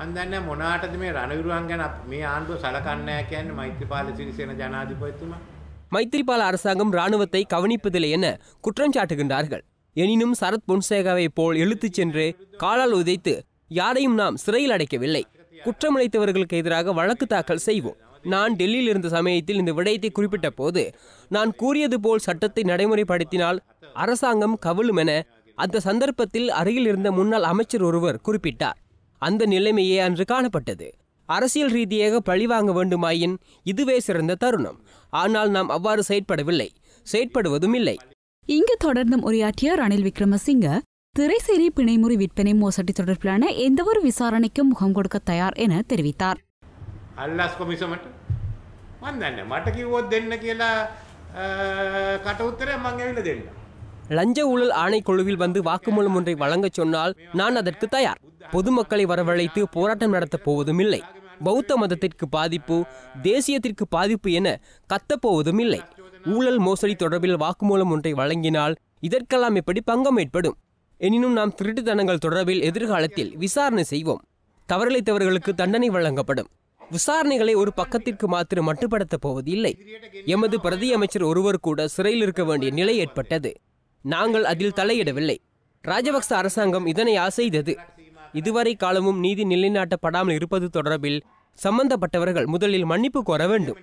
මම දන්නේ මොනාටද මේ රණවිරුවන් ගැන මේ ආණ්ඩුව සලකන්නේ නැහැ කියන්නේ මෛත්‍රීපාල සිරිසේන ජනාධිපතිතුමා மைத்திரிபால அரசாங்கம் ராணுவத்தை கவனிப்பதில்லை என குற்றம் சாட்டுகின்றார்கள் எனினும் சரத் பொன்சேகாவை போல் இழுத்துச் சென்று காலால் உதைத்து யாரையும் நாம் சிறையில் அடைக்கவில்லை குற்றமளித்தவர்களுக்கு எதிராக வழக்கு தாக்கல் செய்வோம் நான் டெல்லியில் இருந்த சமயத்தில் இந்த விடயத்தை குறிப்பிட்ட போது நான் கூறியது போல் சட்டத்தை நடைமுறைப்படுத்தினால் அரசாங்கம் கவிழும் என அந்த சந்தர்ப்பத்தில் அருகில் இருந்த முன்னாள் அமைச்சர் ஒருவர் குறிப்பிட்டார் அந்த நிலைமையே அன்று காணப்பட்டது அரசியல் ரீதியாக பழிவாங்க வேண்டுமாயின் இதுவே சிறந்த தருணம் ஆனால் நாம் அவ்வாறு செயற்படவில்லை செயற்படுவதும் இல்லை இங்கு தொடர்ந்தும் உரையாற்றிய ரணில் விக்ரமசிங்க திரைசேரி பிணைமுறை விற்பனை மோசடி தொடர்பிலான எந்தவொரு விசாரணைக்கும் முகம் கொடுக்க தயார் என தெரிவித்தார் லஞ்ச ஊழல் ஆணைக்குழுவில் வந்து வாக்குமூலம் ஒன்றை வழங்கச் சொன்னால் நான் அதற்கு தயார் பொதுமக்களை வரவழைத்து போராட்டம் நடத்தப் போவதும் இல்லை பௌத்த மதத்திற்கு பாதிப்பு தேசியத்திற்கு பாதிப்பு என கத்தப்போவதும் இல்லை ஊழல் மோசடி தொடர்பில் வாக்குமூலம் ஒன்றை வழங்கினால் இதற்கெல்லாம் எப்படி பங்கம் ஏற்படும் எனினும் நாம் திருட்டுத்தனங்கள் தொடர்பில் எதிர்காலத்தில் விசாரணை செய்வோம் தவறிழைத்தவர்களுக்கு தண்டனை வழங்கப்படும் விசாரணைகளை ஒரு பக்கத்திற்கு மாத்திரம் மட்டுப்படுத்தப் போவது இல்லை எமது பிரதி அமைச்சர் ஒருவர் கூட சிறையில் இருக்க வேண்டிய நிலை ஏற்பட்டது நாங்கள் அதில் தலையிடவில்லை ராஜபக்ச அரசாங்கம் இதனை ஆசைத்தது இதுவரை காலமும் நீதி நிலைநாட்டப்படாமல் இருப்பது தொடர்பில் சம்பந்தப்பட்டவர்கள் முதலில் மன்னிப்பு கோர வேண்டும்